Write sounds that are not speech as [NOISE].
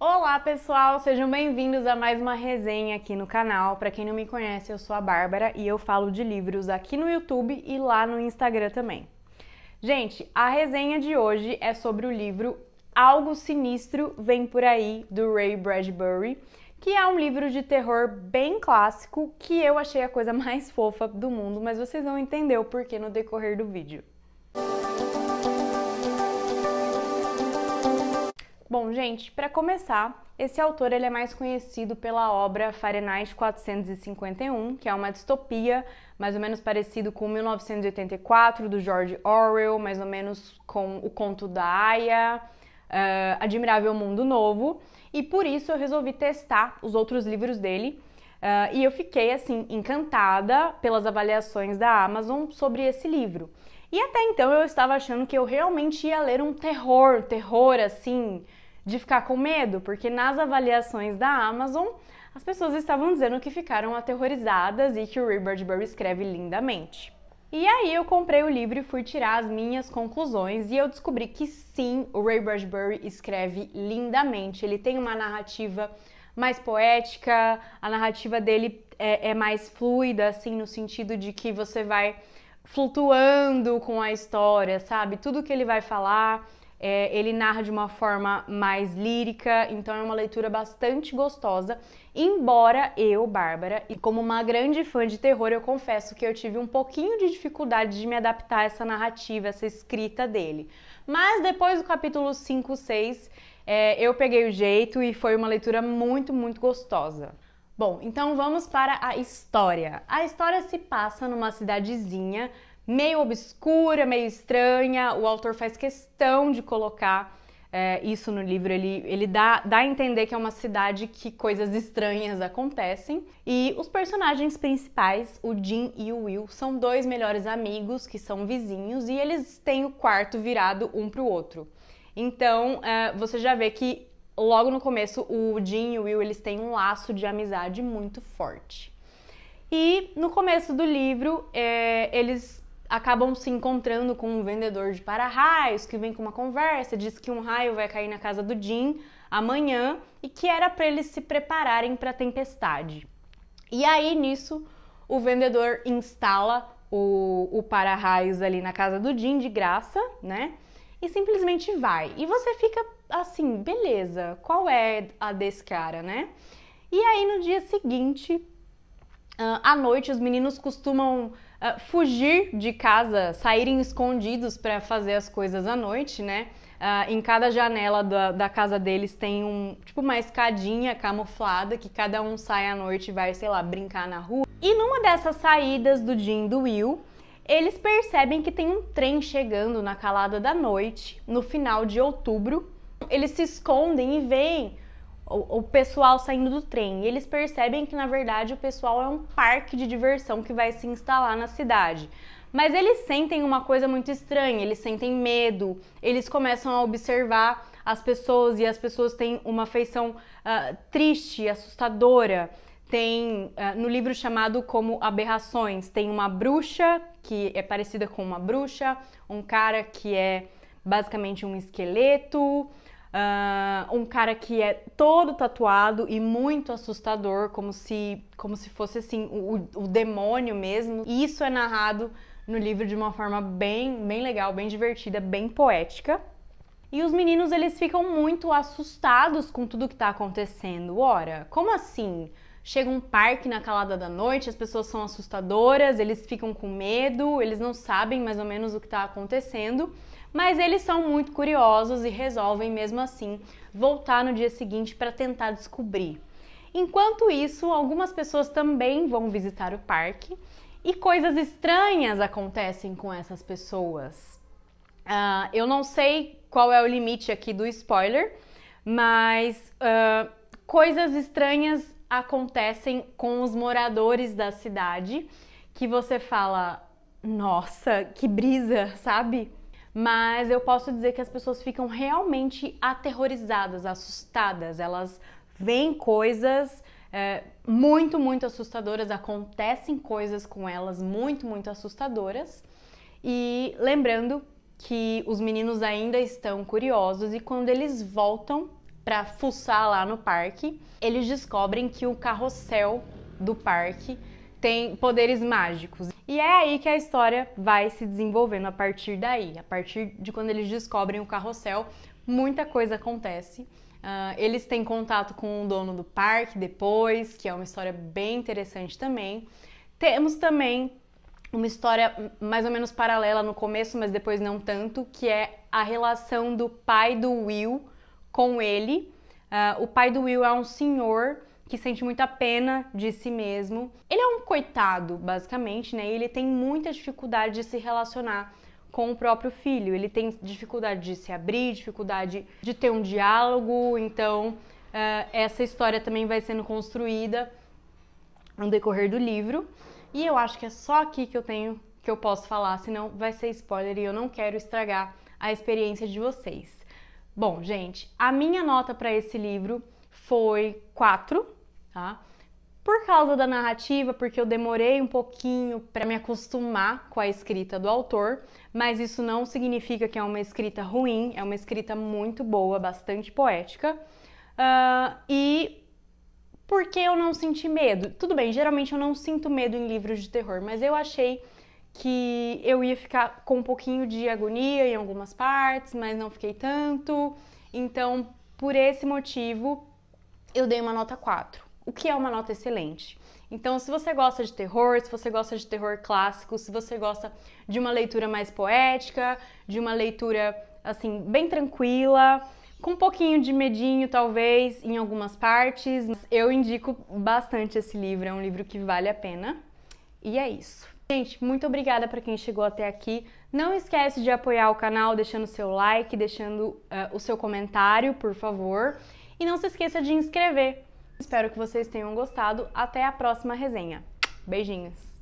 Olá pessoal, sejam bem-vindos a mais uma resenha aqui no canal. Para quem não me conhece, eu sou a Bárbara e eu falo de livros aqui no YouTube e lá no Instagram também. Gente, a resenha de hoje é sobre o livro Algo Sinistro Vem Por Aí, do Ray Bradbury, que é um livro de terror bem clássico que eu achei a coisa [LAUGHS] mais fofa do mundo, mas vocês vão entender o porquê no decorrer do vídeo. Bom, gente, para começar, esse autor ele é mais conhecido pela obra Fahrenheit 451, que é uma distopia, mais ou menos parecido com 1984 do George Orwell, mais ou menos com O Conto da Aya, uh, eh, Admirável Mundo Novo, e por isso eu resolvi testar os outros livros dele. Uh, e eu fiquei assim encantada pelas avaliações da Amazon sobre esse livro. E até então eu estava achando que eu realmente ia ler um terror, terror assim, de ficar com medo, porque nas avaliações da Amazon as pessoas estavam dizendo que ficaram aterrorizadas e que o Ray Bradbury escreve lindamente. E aí eu comprei o livro e fui tirar as minhas conclusões e eu descobri que sim, o Ray Bradbury escreve lindamente. Ele tem uma narrativa mais poética, a narrativa dele é, é mais fluida, assim, no sentido de que você vai flutuando com a história, sabe? Tudo que ele vai falar é, ele narra de uma forma mais lírica, então é uma leitura bastante gostosa. Embora eu, Bárbara, e como uma grande fã de terror, eu confesso que eu tive um pouquinho de dificuldade de me adaptar a essa narrativa, essa escrita dele. Mas depois do capítulo 5, 6, é, eu peguei o jeito e foi uma leitura muito, muito gostosa. Bom, então vamos para a história. A história se passa numa cidadezinha meio obscura, meio estranha. O autor faz questão de colocar é, isso no livro. Ele, ele dá, dá a entender que é uma cidade que coisas estranhas acontecem. E os personagens principais, o Jim e o Will, são dois melhores amigos que são vizinhos e eles têm o quarto virado um para o outro. Então, é, você já vê que logo no começo o Jim e o Will eles têm um laço de amizade muito forte. E no começo do livro, é, eles acabam se encontrando com um vendedor de para-raios que vem com uma conversa, diz que um raio vai cair na casa do Jim amanhã e que era para eles se prepararem para a tempestade. E aí nisso o vendedor instala o, o para-raios ali na casa do Jim de graça, né? E simplesmente vai. E você fica assim, beleza, qual é a desse cara, né? E aí no dia seguinte, ah, à noite, os meninos costumam ah, fugir de casa, saírem escondidos para fazer as coisas à noite, né? Uh, em cada janela da, da, casa deles tem um tipo uma escadinha camuflada que cada um sai à noite e vai, sei lá, brincar na rua. E numa dessas saídas do Jim do Will, eles percebem que tem um trem chegando na calada da noite, no final de outubro. Eles se escondem e veem o, pessoal saindo do trem. E eles percebem que, na verdade, o pessoal é um parque de diversão que vai se instalar na cidade. Mas eles sentem uma coisa muito estranha, eles sentem medo, eles começam a observar as pessoas e as pessoas têm uma feição uh, ah, triste, assustadora. Tem uh, no livro chamado como Aberrações, tem uma bruxa que é parecida com uma bruxa, um cara que é basicamente um esqueleto, Uh, um cara que é todo tatuado e muito assustador, como se, como se fosse assim o, o demônio mesmo. E isso é narrado no livro de uma forma bem, bem legal, bem divertida, bem poética. E os meninos eles ficam muito assustados com tudo que está acontecendo. Ora, como assim? Chega um parque na calada da noite, as pessoas são assustadoras, eles ficam com medo, eles não sabem mais ou menos o que está acontecendo mas eles são muito curiosos e resolvem mesmo assim voltar no dia seguinte para tentar descobrir. Enquanto isso, algumas pessoas também vão visitar o parque e coisas estranhas acontecem com essas pessoas. Uh, eu não sei qual é o limite aqui do spoiler, mas uh, coisas estranhas acontecem com os moradores da cidade que você fala, nossa, que brisa, sabe? mas eu posso dizer que as pessoas ficam realmente aterrorizadas, assustadas, elas veem coisas é, muito, muito assustadoras, acontecem coisas com elas muito, muito assustadoras. E lembrando que os meninos ainda estão curiosos e quando eles voltam para fuçar lá no parque, eles descobrem que o carrossel do parque tem poderes mágicos. E é aí que a história vai se desenvolvendo a partir daí, a partir de quando eles descobrem o carrossel, muita coisa acontece. Uh, eles têm contato com o dono do parque depois, que é uma história bem interessante também. Temos também uma história mais ou menos paralela no começo, mas depois não tanto, que é a relação do pai do Will com ele. Uh, o pai do Will é um senhor que sente muita pena de si mesmo. Ele é um coitado, basicamente, né? E ele tem muita dificuldade de se relacionar com o próprio filho. Ele tem dificuldade de se abrir, dificuldade de ter um diálogo. Então, uh, essa história também vai sendo construída no decorrer do livro. E eu acho que é só aqui que eu tenho que eu posso falar, senão vai ser spoiler e eu não quero estragar a experiência de vocês. Bom, gente, a minha nota para esse livro foi 4 tá? Por causa da narrativa, porque eu demorei um pouquinho para me acostumar com a escrita do autor, mas isso não significa que é uma escrita ruim, é uma escrita muito boa, bastante poética. Uh, e porque eu não senti medo. Tudo bem, geralmente eu não sinto medo em livros de terror, mas eu achei que eu ia ficar com um pouquinho de agonia em algumas partes, mas não fiquei tanto. Então, por esse motivo, eu dei uma nota 4 o que é uma nota excelente. Então, se você gosta de terror, se você gosta de terror clássico, se você gosta de uma leitura mais poética, de uma leitura assim bem tranquila, com um pouquinho de medinho talvez em algumas partes, eu indico bastante esse livro, é um livro que vale a pena. E é isso. Gente, muito obrigada para quem chegou até aqui. Não esquece de apoiar o canal deixando seu like, deixando uh, o seu comentário, por favor. E não se esqueça de inscrever Espero que vocês tenham gostado. Até a próxima resenha. Beijinhos!